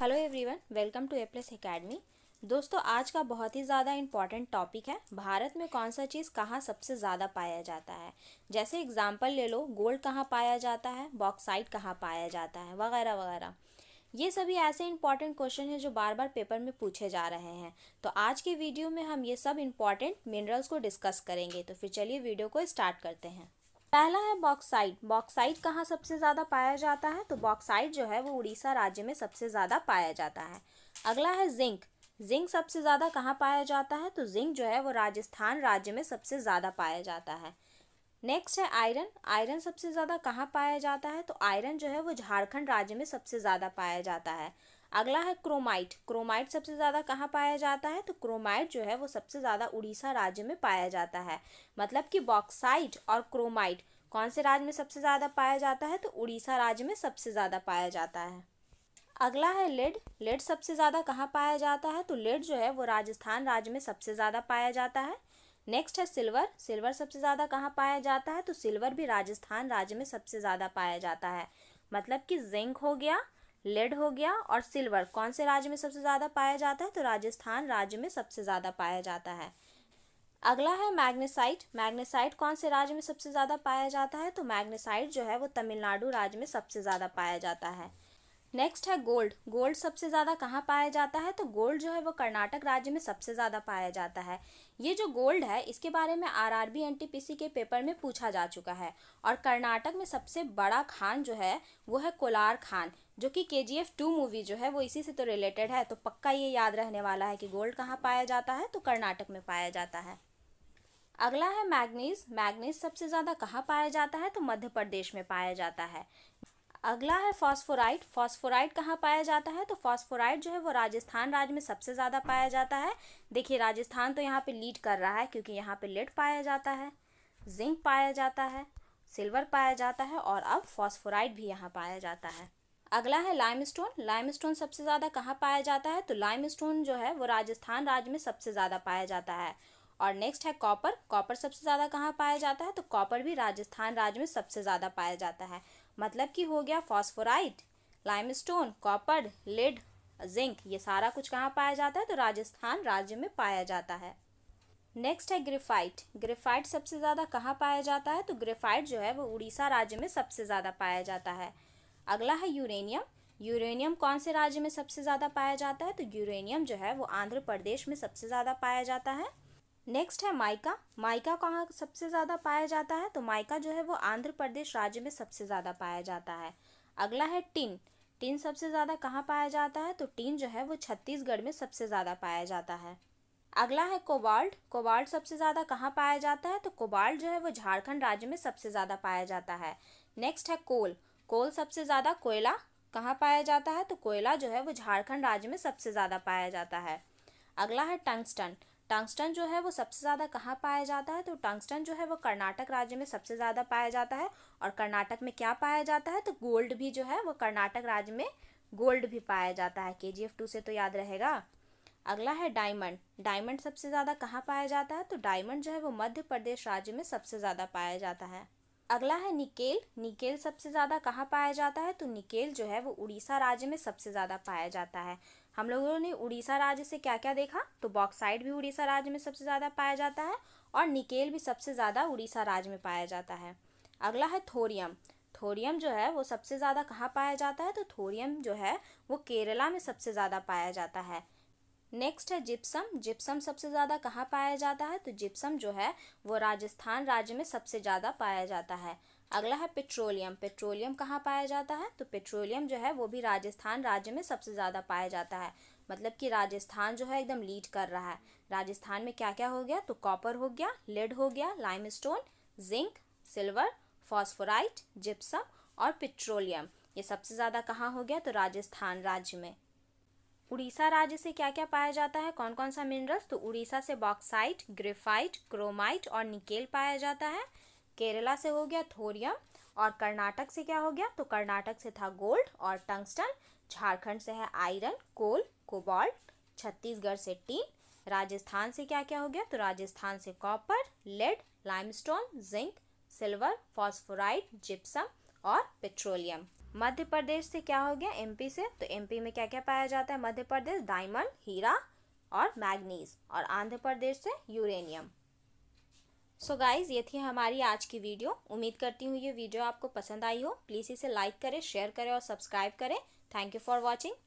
hello everyone welcome to A plus academy दोस्तों आज का बहुत ही ज़्यादा इम्पॉर्टेंट टॉपिक है भारत में कौन सा चीज़ कहाँ सबसे ज़्यादा पाया जाता है जैसे एग्जांपल ले लो गोल्ड कहाँ पाया जाता है बॉक्साइट कहाँ पाया जाता है वगैरह वगैरह ये सभी ऐसे इंपॉर्टेंट क्वेश्चन हैं जो बार बार पेपर में पूछे जा रहे हैं तो आज के वीडियो में हम ये सब इम्पॉर्टेंट मिनरल्स को डिस्कस करेंगे तो फिर चलिए वीडियो को स्टार्ट करते हैं पहला है बॉक्साइट बॉक्साइट कहाँ सबसे ज़्यादा पाया जाता है तो बॉक्साइट जो है वो उड़ीसा राज्य में सबसे ज़्यादा पाया जाता है अगला है जिंक जिंक सबसे ज़्यादा कहाँ पाया जाता है तो जिंक जो है वो राजस्थान राज्य में सबसे ज़्यादा पाया जाता है नेक्स्ट है आयरन आयरन सबसे ज़्यादा कहाँ पाया जाता है तो आयरन जो है वो झारखंड राज्य में सबसे ज़्यादा पाया जाता है अगला है क्रोमाइट क्रोमाइट सबसे ज़्यादा कहाँ पाया जाता है तो क्रोमाइट जो है वो सबसे ज़्यादा उड़ीसा राज्य में पाया जाता है मतलब कि बॉक्साइट और क्रोमाइट कौन से राज्य में सबसे ज़्यादा पाया जाता है तो उड़ीसा राज्य में सबसे ज़्यादा पाया जाता है अगला है लेड लेड सबसे ज़्यादा कहाँ पाया जाता है तो लेड जो है वो राजस्थान राज्य में सबसे ज़्यादा पाया जाता है नेक्स्ट है सिल्वर सिल्वर सबसे ज़्यादा कहाँ पाया जाता है तो सिल्वर भी राजस्थान राज्य में सबसे ज़्यादा पाया जाता है मतलब कि जिंक हो गया लेड हो गया और सिल्वर कौन से राज्य में सबसे ज़्यादा पाया जाता है तो राजस्थान राज्य में सबसे ज़्यादा पाया जाता है अगला है मैग्नेसाइट मैग्नेसाइट कौन से राज्य में सबसे ज़्यादा पाया जाता है तो मैग्नेसाइट जो है वो तमिलनाडु राज्य में सबसे ज़्यादा पाया जाता है नेक्स्ट है गोल्ड गोल्ड सबसे ज़्यादा कहाँ पाया जाता है तो गोल्ड जो है वो कर्नाटक राज्य में सबसे ज़्यादा पाया जाता है ये जो गोल्ड है इसके बारे में आरआरबी एनटीपीसी के पेपर में पूछा जा चुका है और कर्नाटक में सबसे बड़ा खान जो है वो है कोलार खान जो कि के जी एफ टू मूवी जो है वो इसी से तो रिलेटेड है तो पक्का ये याद रहने वाला है कि गोल्ड कहाँ पाया जाता है तो कर्नाटक में पाया जाता है अगला है मैग्नीज मैग्नीज सबसे ज़्यादा कहाँ पाया जाता है तो मध्य प्रदेश में पाया जाता है अगला है फॉस्फोराइट फॉस्फोराइट कहाँ पाया जाता है तो फॉस्फोराइट जो है वो राजस्थान राज्य में सबसे ज़्यादा पाया जाता है देखिए राजस्थान तो यहाँ पे लीड कर रहा है क्योंकि यहाँ पे लेड पाया जाता है जिंक पाया जाता है सिल्वर पाया जाता है और अब फॉस्फोराइट भी यहाँ पाया जाता है अगला है लाइमस्टोन लाइमस्टोन सबसे ज़्यादा कहाँ पाया जाता है तो लाइमस्टोन जो है वो राजस्थान राज्य में सबसे ज़्यादा पाया जाता है और नेक्स्ट है कॉपर कॉपर सबसे ज़्यादा कहाँ पाया जाता है तो कॉपर भी राजस्थान राज्य में सबसे ज़्यादा पाया जाता है मतलब कि हो गया phosphorite stone copper lead zinc ये सारा कुछ कहाँ पाया जाता है तो राजस्थान राज्य में पाया जाता है नेक्स्ट है ग्रेफाइट ग्रेफाइट सबसे ज़्यादा कहाँ पाया जाता है तो ग्रेफाइट जो है वो उड़ीसा राज्य में सबसे ज़्यादा पाया जाता है अगला है यूरेनियम यूरेनियम कौन से राज्य में सबसे ज़्यादा पाया जाता है तो यूरेनियम जो है वो आंध्र प्रदेश में सबसे ज़्यादा पाया जाता है नेक्स्ट है माइका माइका कहाँ सबसे ज़्यादा पाया जाता है तो माइका जो है वो आंध्र प्रदेश राज्य में सबसे ज़्यादा पाया जाता है अगला है टिन टिन सबसे ज़्यादा कहाँ पाया जाता है तो टिन जो है वो छत्तीसगढ़ में सबसे ज़्यादा पाया जाता है अगला है कोबाल्ट कोबाल्ट सबसे ज़्यादा कहाँ पाया जाता है तो कोबाल्ट जो है वो झारखंड राज्य में सबसे ज़्यादा पाया जाता है नेक्स्ट है कोल कोल सबसे ज़्यादा कोयला कहाँ पाया जाता है तो कोयला जो है वो झारखंड राज्य में सबसे ज़्यादा पाया जाता है अगला है टंगस्टन टंगस्टन जो है वो सबसे ज़्यादा कहाँ पाया जाता है तो टंगस्टन जो है वो कर्नाटक राज्य में सबसे ज़्यादा पाया जाता है और कर्नाटक में क्या पाया जाता है तो गोल्ड भी जो है वो कर्नाटक राज्य में गोल्ड भी पाया जाता है के जी एफ टू से तो याद रहेगा अगला है डायमंड डायमंड सबसे ज़्यादा कहाँ पाया जाता है तो डायमंड जो है वो मध्य प्रदेश राज्य में सबसे ज़्यादा पाया जाता है अगला है निकेल निकेल सबसे ज़्यादा कहाँ पाया जाता है तो निकेल जो है वो उड़ीसा राज्य में सबसे ज़्यादा पाया जाता है हम लोगों ने उड़ीसा राज्य से क्या क्या देखा तो बॉक्साइड भी उड़ीसा राज्य में सबसे ज़्यादा पाया जाता है और निकेल भी सबसे ज़्यादा उड़ीसा राज्य में पाया जाता है अगला है थोरियम थोरियम जो है वो सबसे ज़्यादा कहाँ पाया जाता है तो थोरियम जो है वो केरला में सबसे ज़्यादा पाया जाता है नेक्स्ट है जिप्सम जिप्सम सबसे ज़्यादा कहाँ पाया जाता है तो जिप्सम जो है वो राजस्थान राज्य में सबसे ज़्यादा पाया जाता है अगला है पेट्रोलियम पेट्रोलियम कहाँ पाया जाता है तो पेट्रोलियम जो है वो भी राजस्थान राज्य में सबसे ज़्यादा पाया जाता है मतलब कि राजस्थान जो है एकदम लीड कर रहा है राजस्थान में क्या क्या हो गया तो कॉपर हो गया लेड हो गया limestone zinc silver phosphorite gypsum और पेट्रोलियम ये सबसे ज़्यादा कहाँ हो गया तो राजस्थान राज्य में उड़ीसा राज्य से क्या क्या पाया जाता है कौन कौन सा मिनरल्स तो उड़ीसा से बॉक्साइट ग्रेफाइट क्रोमाइट और निकेल पाया जाता है केरला से हो गया थोरियम और कर्नाटक से क्या हो गया तो कर्नाटक से था गोल्ड और टंगस्टन झारखंड से है आयरन कोल कोबाल्ट छत्तीसगढ़ से टीन राजस्थान से क्या क्या हो गया तो राजस्थान से copper lead limestone zinc silver phosphorite gypsum और पेट्रोलियम मध्य प्रदेश से क्या हो गया एमपी से तो एमपी में क्या क्या पाया जाता है मध्य प्रदेश डायमंड हीरा और मैग्नीज और आंध्र प्रदेश से यूरेनियम सो so गाइज़ ये थी हमारी आज की वीडियो उम्मीद करती हूँ ये वीडियो आपको पसंद आई हो प्लीज़ इसे लाइक करें शेयर करें और सब्सक्राइब करें थैंक यू फॉर वॉचिंग